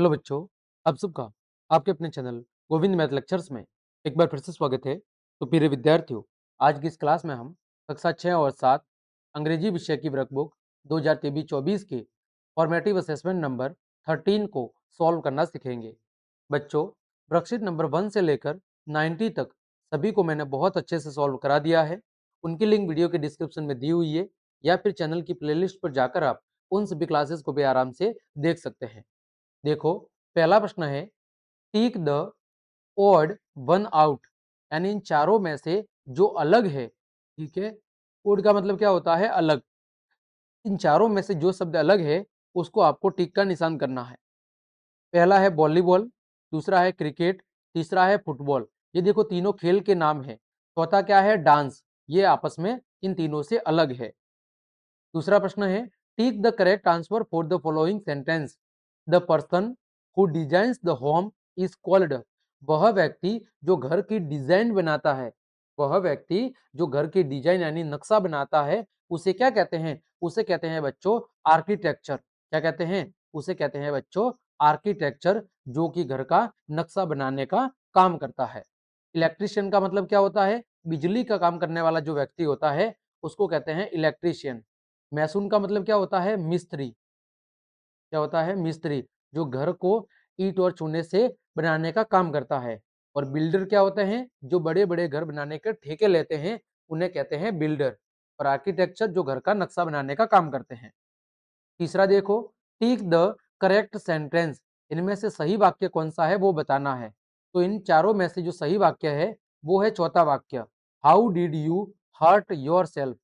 hello बच्चों आप सबका आपके अपने चैनल गोविंद मैथ लेक्चर्स में एक बार फिर से स्वागत है तो प्रिय विद्यार्थियों आज की इस क्लास में हम कक्षा छः और सात अंग्रेजी विषय की वर्कबुक दो हज़ार तेईस चौबीस के फॉर्मेटिव असेसमेंट नंबर थर्टीन को सॉल्व करना सीखेंगे बच्चों वर्कशीट नंबर वन से लेकर नाइन्टी तक सभी को मैंने बहुत अच्छे से सॉल्व करा दिया है उनकी लिंक वीडियो के डिस्क्रिप्शन में दी हुई है या फिर चैनल की प्लेलिस्ट पर जाकर आप उन सभी क्लासेस को भी आराम से देख सकते हैं देखो पहला प्रश्न है tick the odd one out यानी इन चारों में से जो अलग है ठीक है ओड का मतलब क्या होता है अलग इन चारों में से जो शब्द अलग है उसको आपको टिक का निशान करना है पहला है वॉलीबॉल दूसरा है क्रिकेट तीसरा है फुटबॉल ये देखो तीनों खेल के नाम है चौथा क्या है डांस ये आपस में इन तीनों से अलग है दूसरा प्रश्न है tick the correct answer for the following sentence the person who design the home is called वह व्यक्ति जो घर की डिजाइन बनाता है वह व्यक्ति जो घर की डिजाइन यानी नक्शा बनाता है उसे क्या कहते हैं उसे कहते हैं बच्चों आर्किटेक्चर क्या कहते हैं उसे कहते हैं बच्चों आर्किटेक्चर जो कि घर का नक्शा बनाने का काम करता है इलेक्ट्रिशियन का मतलब क्या होता है बिजली का काम करने वाला जो व्यक्ति होता है उसको कहते हैं इलेक्ट्रिशियन मैसून का मतलब क्या होता है मिस्त्री क्या होता है मिस्त्री जो घर को ईट और चूने से बनाने का काम करता है और बिल्डर क्या होते हैं जो बड़े बड़े घर बनाने के ठेके लेते हैं उन्हें कहते हैं बिल्डर और आर्किटेक्चर जो घर का नक्शा बनाने का काम करते हैं तीसरा देखो टीक द करेक्ट सेंटेंस इनमें से सही वाक्य कौन सा है वो बताना है तो इन चारों में से जो सही वाक्य है वो है चौथा वाक्य how did you hurt yourself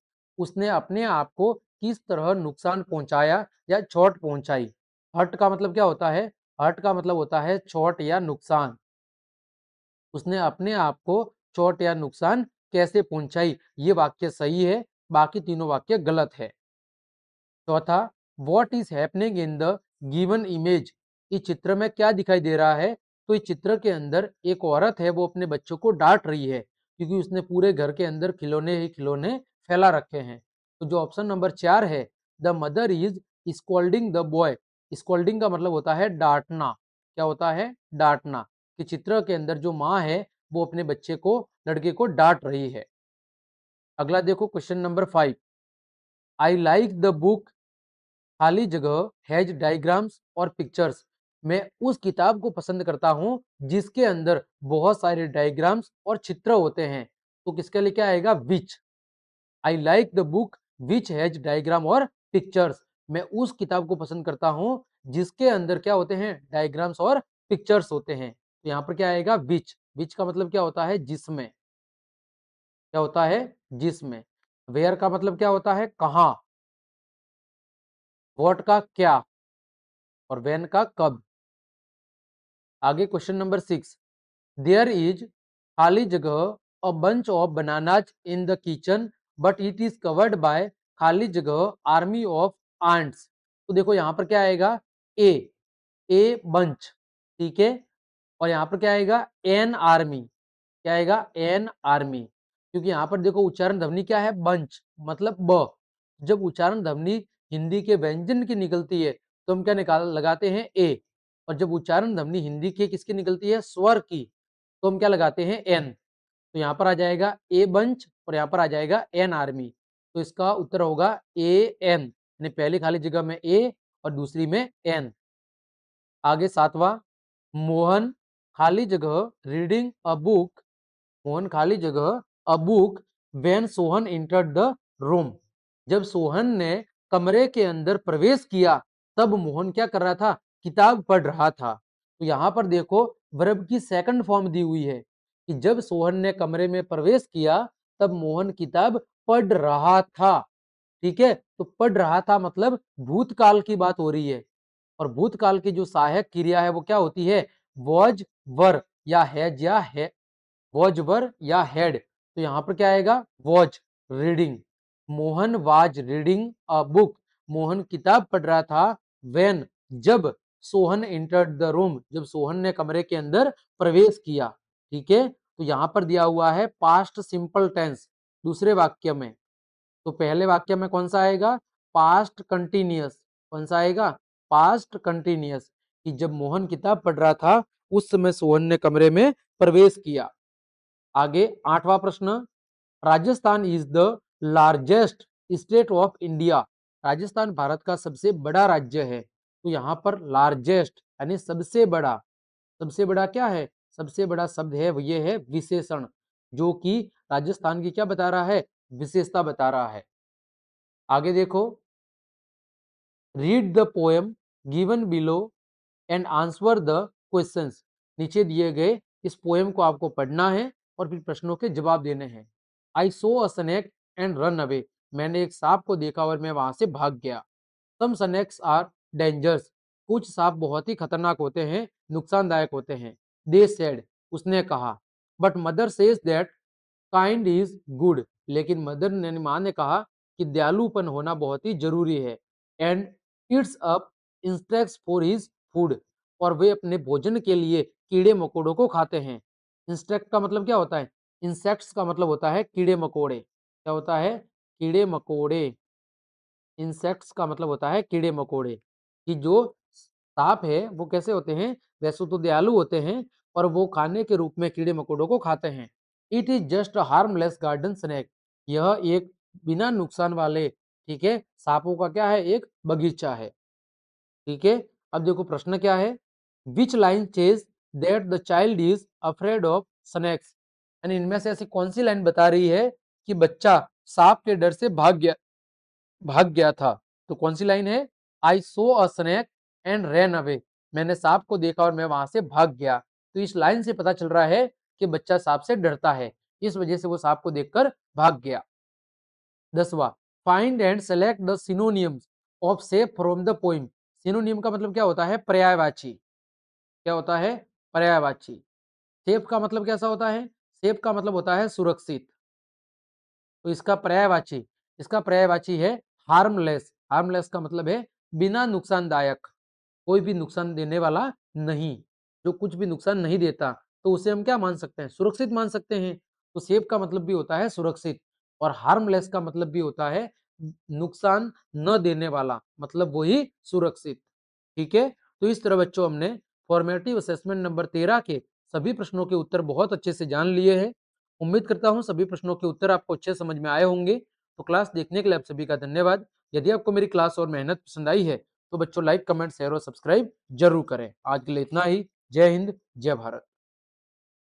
उसने अपने आप को किस तरह नुकसान पहुंचाया या चोट पहुंचाई हर्ट का मतलब क्या होता है हर्ट का मतलब होता है चोट या नुकसान उसने अपने आप को चोट या नुकसान कैसे पहुंचाई ये वाक्य सही है बाकी तीनों वाक्य गलत है चौथा what is happening in the given image इस चित्र में क्या दिखाई दे रहा है तो इस चित्र के अंदर एक औरत है वो अपने बच्चों को डांट रही है क्योंकि उसने पूरे घर के अंदर खिलौने ही खिलौने फैला रखे हैं तो जो ऑप्शन नंबर चार है the mother is scolding the boy scolding का मतलब होता है डांटना क्या होता है डांटना कि चित्र के अंदर जो माँ है वो अपने बच्चे को लड़के को डांट रही है अगला देखो question number five I like the book खाली जगह हैज डायग्राम्स और पिक्चर्स मैं उस किताब को पसंद करता हूँ जिसके अंदर बहुत सारे डायग्राम्स और चित्र होते हैं तो किसका लेके आएगा which I like the book which has diagram और पिक्चर्स मैं उस किताब को पसंद करता हूँ जिसके अंदर क्या होते हैं डायग्राम्स और पिक्चर्स होते हैं तो यहाँ पर क्या आएगा विच विच का मतलब क्या होता है जिसमें क्या होता है जिसमें वेयर का मतलब क्या होता है कहा वॉट का क्या और वेन का कब आगे question number six there is खाली जगह a bunch of bananas in the kitchen but it is covered by खाली जगह आर्मी ऑफ आंट्स तो देखो यहाँ पर क्या आएगा ए ए बंच ठीक है और यहाँ पर क्या आएगा एन आर्मी क्या आएगा एन आर्मी क्योंकि यहाँ पर देखो उच्चारण ध्वनि क्या है बंच मतलब ब जब उच्चारण ध्वनि हिंदी के व्यंजन की निकलती है तो हम क्या निकाल लगाते हैं ए और जब उच्चारण ध्वनि हिंदी की किसकी निकलती है स्वर की तो हम क्या लगाते हैं एन तो यहाँ पर आ जाएगा ए बंच और यहाँ पर आ जाएगा एन आर्मी तो इसका उत्तर होगा ए एन यानी पहली खाली जगह में ए और दूसरी में एन आगे सातवां मोहन खाली जगह रीडिंग अ बुक मोहन खाली जगह a book when Sohan enter the room जब सोहन ने कमरे के अंदर प्रवेश किया तब मोहन क्या कर रहा था किताब पढ़ रहा था तो यहाँ पर देखो वर्ब की सेकंड फॉर्म दी हुई है कि जब सोहन ने कमरे में प्रवेश किया तब मोहन किताब पढ़ रहा था ठीक है तो पढ़ रहा था मतलब भूतकाल की बात हो रही है और भूतकाल की जो सहायक क्रिया है वो क्या होती है वॉज वर या हैज या है वॉज वर या हैड तो यहाँ पर क्या आएगा was reading Mohan was reading a book Mohan किताब पढ़ रहा था वेन जब सोहन इंटर्ड द रूम जब सोहन ने कमरे के अंदर प्रवेश किया ठीक है तो यहाँ पर दिया हुआ है पास्ट सिंपल टेंस दूसरे वाक्य में तो पहले वाक्य में कौन सा आएगा पास्ट कंटिन्यूस कौन सा आएगा पास्ट कंटिन्यूस कि जब मोहन किताब पढ़ रहा था उस समय सोहन ने कमरे में प्रवेश किया आगे आठवां प्रश्न Rajasthan is the largest state of India Rajasthan Bharat का सबसे बड़ा राज्य है तो यहाँ पर लार्जेस्ट यानी सबसे बड़ा सबसे बड़ा क्या है सबसे बड़ा शब्द है यह है विशेषण जो कि राजस्थान की क्या बता रहा है विशेषता बता रहा है आगे देखो read the poem given below and answer the question नीचे दिए गए इस पोएम को आपको पढ़ना है और फिर प्रश्नों के जवाब देने हैं I saw a snake and run away मैंने एक सांप को देखा और मैं वहां से भाग गया सम स्नेक्स आर डेंजर्स कुछ सांप बहुत ही खतरनाक होते हैं नुकसानदायक होते हैं दे सेड उसने कहा but mother says that kind is good लेकिन मदर माँ ने कहा कि दयालुपन होना बहुत ही जरूरी है and eats up insects for his food और वे अपने भोजन के लिए कीड़े मकोड़ों को खाते हैं इंस्टेक्ट का मतलब क्या होता है इंसेक्ट्स का मतलब होता है कीड़े मकोड़े क्या होता है कीड़े मकोड़े इंसेक्ट्स का मतलब होता है कीड़े मकोड़े कि जो साप है वो कैसे होते हैं वैसे तो दयालु होते हैं और वो खाने के रूप में कीड़े मकोड़ों को खाते हैं it is just harmless garden snake यह एक बिना नुकसान वाले ठीक है सांपों का क्या है एक बगीचा है ठीक है अब देखो प्रश्न क्या है which line shows that the child is afraid of snakes यानी इनमें से ऐसी कौन सी लाइन बता रही है कि बच्चा सांप के डर से भाग गया भाग गया था तो कौन सी लाइन है I saw a snake and ran away मैंने सांप को देखा और मैं वहां से भाग गया तो इस लाइन से पता चल रहा है कि बच्चा सांप से डरता है इस वजह से वो सांप को देखकर भाग गया दसवा find and select the synonyms of safe from the poem synonym का मतलब क्या होता है पर्यायवाची क्या होता है पर्यायवाची सेफ का मतलब कैसा होता है सेफ का मतलब होता है सुरक्षित तो इसका पर्यायवाची इसका पर्यायवाची है हार्मलेस हार्मलेस का मतलब है बिना नुकसानदायक कोई भी नुकसान देने वाला नहीं जो कुछ भी नुकसान नहीं देता तो उसे हम क्या मान सकते हैं सुरक्षित मान सकते हैं तो सेफ का मतलब भी होता है सुरक्षित और हार्मलेस का मतलब भी होता है नुकसान न देने वाला मतलब वही सुरक्षित ठीक है तो इस तरह बच्चों हमने फॉर्मेटिव असेसमेंट नंबर तेरह के सभी प्रश्नों के उत्तर बहुत अच्छे से जान लिए हैं उम्मीद करता हूं सभी प्रश्नों के उत्तर आपको अच्छे समझ में आए होंगे तो क्लास देखने के लिए आप सभी का धन्यवाद यदि आपको मेरी क्लास और मेहनत पसंद आई है तो बच्चों लाइक कमेंट शेयर और सब्सक्राइब जरूर करें आज के लिए इतना ही जय हिंद जय भारत